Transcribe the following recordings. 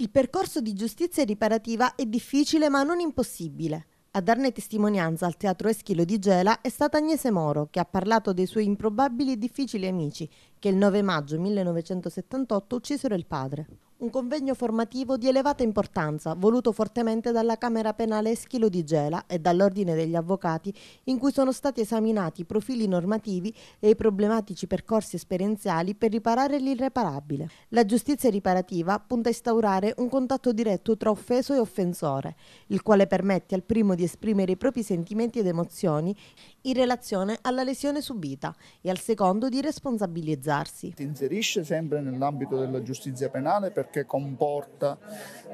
Il percorso di giustizia riparativa è difficile ma non impossibile. A darne testimonianza al Teatro Eschilo di Gela è stata Agnese Moro, che ha parlato dei suoi improbabili e difficili amici, che il 9 maggio 1978 uccisero il padre un convegno formativo di elevata importanza, voluto fortemente dalla Camera Penale Eschilo di Gela e dall'Ordine degli Avvocati, in cui sono stati esaminati i profili normativi e i problematici percorsi esperienziali per riparare l'irreparabile. La giustizia riparativa punta a instaurare un contatto diretto tra offeso e offensore, il quale permette al primo di esprimere i propri sentimenti ed emozioni in relazione alla lesione subita e al secondo di responsabilizzarsi. Si inserisce sempre nell'ambito della giustizia penale per perché comporta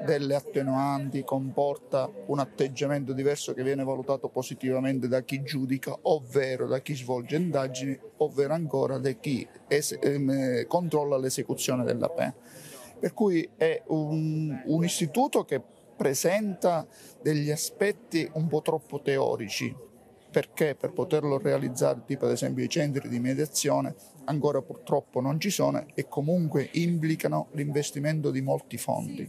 delle attenuanti, comporta un atteggiamento diverso che viene valutato positivamente da chi giudica, ovvero da chi svolge indagini, ovvero ancora da chi es- ehm, controlla l'esecuzione della pena. Per cui è un, un istituto che presenta degli aspetti un po' troppo teorici, perché per poterlo realizzare, tipo ad esempio i centri di mediazione, ancora purtroppo non ci sono e comunque implicano l'investimento di molti fondi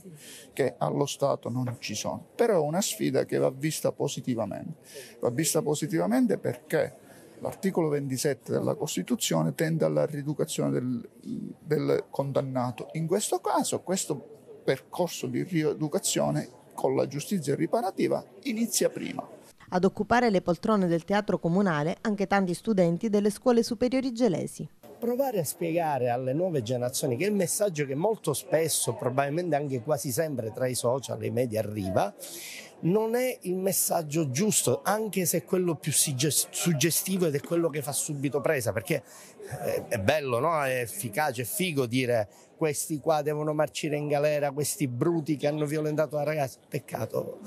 che allo Stato non ci sono. Però è una sfida che va vista positivamente. Va vista positivamente perché l'articolo 27 della Costituzione tende alla rieducazione del, del condannato. In questo caso questo percorso di rieducazione con la giustizia riparativa inizia prima. Ad occupare le poltrone del teatro comunale anche tanti studenti delle scuole superiori gelesi provare a spiegare alle nuove generazioni che il messaggio che molto spesso, probabilmente anche quasi sempre tra i social e i media arriva, non è il messaggio giusto, anche se è quello più suggestivo ed è quello che fa subito presa, perché eh, è bello, no? è efficace, è figo dire questi qua devono marcire in galera, questi bruti che hanno violentato la ragazza. Peccato,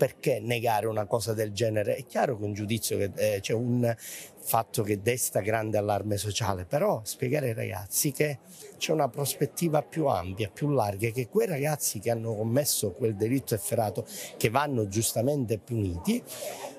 perché negare una cosa del genere? È chiaro che un giudizio che eh, c'è un fatto che desta grande allarme sociale, però spiegare ai ragazzi che c'è una prospettiva più ampia, più larga, che quei ragazzi che hanno commesso quel delitto efferato, che vanno giustamente puniti,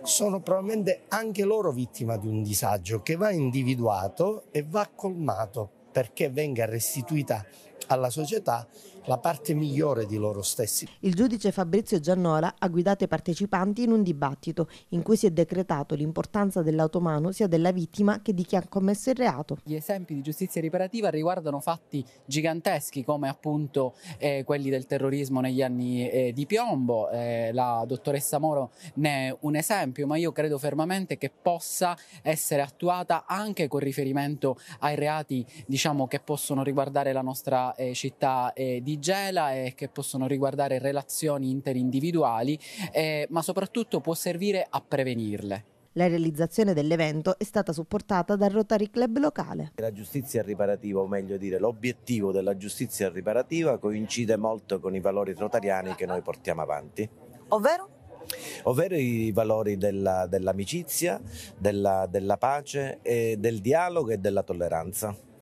sono probabilmente anche loro vittima di un disagio che va individuato e va colmato perché venga restituita alla società la parte migliore di loro stessi. Il giudice Fabrizio Giannola ha guidato i partecipanti in un dibattito in cui si è decretato l'importanza dell'automano sia della vittima che di chi ha commesso il reato. Gli esempi di giustizia riparativa riguardano fatti giganteschi come appunto eh, quelli del terrorismo negli anni eh, di piombo, eh, la dottoressa Moro ne è un esempio, ma io credo fermamente che possa essere attuata anche con riferimento ai reati diciamo, che possono riguardare la nostra eh, città eh, di di Gela e che possono riguardare relazioni interindividuali, eh, ma soprattutto può servire a prevenirle. La realizzazione dell'evento è stata supportata dal Rotary Club locale. La giustizia riparativa, o meglio dire l'obiettivo della giustizia riparativa, coincide molto con i valori rotariani che noi portiamo avanti. Ovvero? ovvero i valori dell'amicizia, della, della pace, del dialogo e della tolleranza.